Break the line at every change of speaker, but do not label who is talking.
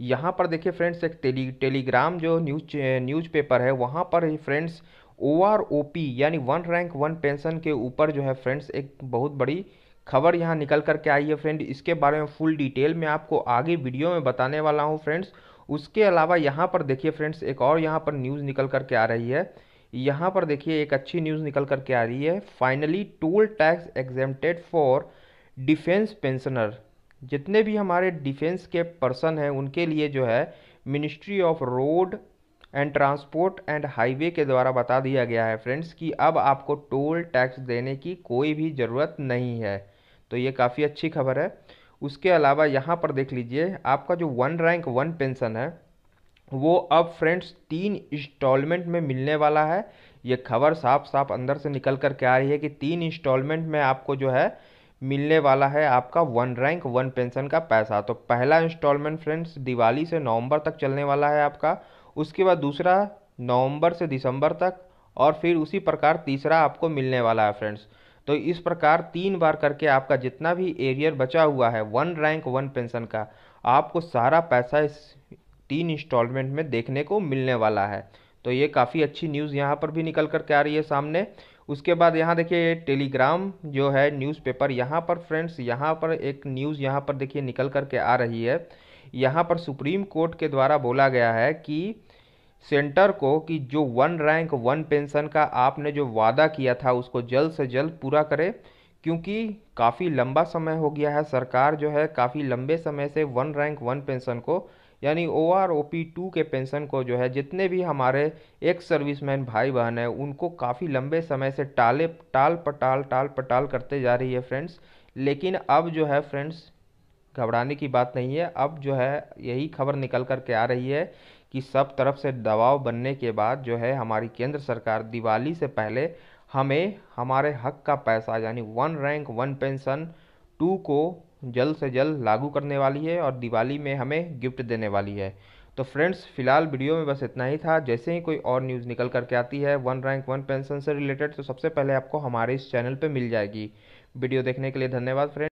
यहाँ पर देखिए फ्रेंड्स एक टेली टेलीग्राम जो न्यूज न्यूज पेपर है वहाँ पर ही friends O R O P यानी वन रैंक वन पेंशन के ऊपर जो है फ्रेंड्स एक बहुत बड़ी खबर यहाँ निकल कर के आई है फ्रेंड इसके बारे में फुल डिटेल में आपको आगे वीडियो में बताने वाला हूँ फ्रेंड्स उसके अलावा यहाँ पर देखिए फ्रेंड्स एक और यहाँ पर न्यूज़ निकल कर के आ रही है यहाँ पर देखिए एक अच्छी न्यूज़ निकल कर के आ रही है finally toll tax exempted for defence pensioner जितने भी हमारे डिफेंस के पर्सन हैं उनके लिए जो है ministry of road and transport and highway के द्वारा बता दिया गया है फ्रेंड्स कि अब आपको टोल टैक्स देने की कोई भी ज़रूरत नहीं है तो ये काफ़ी अच्छी खबर है उसके अलावा यहाँ पर देख लीजिए आपका जो वन रैंक वन पेंशन है वो अब फ्रेंड्स तीन इंस्टॉलमेंट में मिलने वाला है ये खबर साफ साफ अंदर से निकल कर के आ रही है कि तीन इंस्टॉलमेंट में आपको जो है मिलने वाला है आपका वन रैंक वन पेंशन का पैसा तो पहला इंस्टॉलमेंट फ्रेंड्स दिवाली से नवंबर तक चलने वाला है आपका उसके बाद दूसरा नवंबर से दिसंबर तक और फिर उसी प्रकार तीसरा आपको मिलने वाला है फ्रेंड्स तो इस प्रकार तीन बार करके आपका जितना भी एरियर बचा हुआ है वन रैंक वन पेंशन का आपको सारा पैसा इस तीन इंस्टॉलमेंट में देखने को मिलने वाला है तो ये काफ़ी अच्छी न्यूज़ यहाँ पर भी निकल कर के आ रही है सामने उसके बाद यहाँ देखिए टेलीग्राम जो है न्यूज़पेपर यहाँ पर फ्रेंड्स यहाँ पर एक न्यूज़ यहाँ पर देखिए निकल करके आ रही है यहाँ पर सुप्रीम कोर्ट के द्वारा बोला गया है कि सेंटर को कि जो वन रैंक वन पेंशन का आपने जो वादा किया था उसको जल्द से जल्द पूरा करें क्योंकि काफ़ी लंबा समय हो गया है सरकार जो है काफ़ी लंबे समय से वन रैंक वन पेंशन को यानी O R O P two के पेंशन को जो है जितने भी हमारे एक सर्विसमैन भाई बहन हैं उनको काफ़ी लंबे समय से टाले टाल पटाल टाल पटाल करते जा रही है फ्रेंड्स लेकिन अब जो है फ्रेंड्स घबराने की बात नहीं है अब जो है यही खबर निकल कर के आ रही है कि सब तरफ से दबाव बनने के बाद जो है हमारी केंद्र सरकार दिवाली से पहले हमें हमारे हक का पैसा यानी one rank one pension two को जल्द से जल्द लागू करने वाली है और दिवाली में हमें गिफ्ट देने वाली है तो फ्रेंड्स फिलहाल वीडियो में बस इतना ही था जैसे ही कोई और न्यूज़ निकल करके आती है वन रैंक वन पेंशन से रिलेटेड तो सबसे पहले आपको हमारे इस चैनल पर मिल जाएगी वीडियो देखने के लिए धन्यवाद फ्रेंड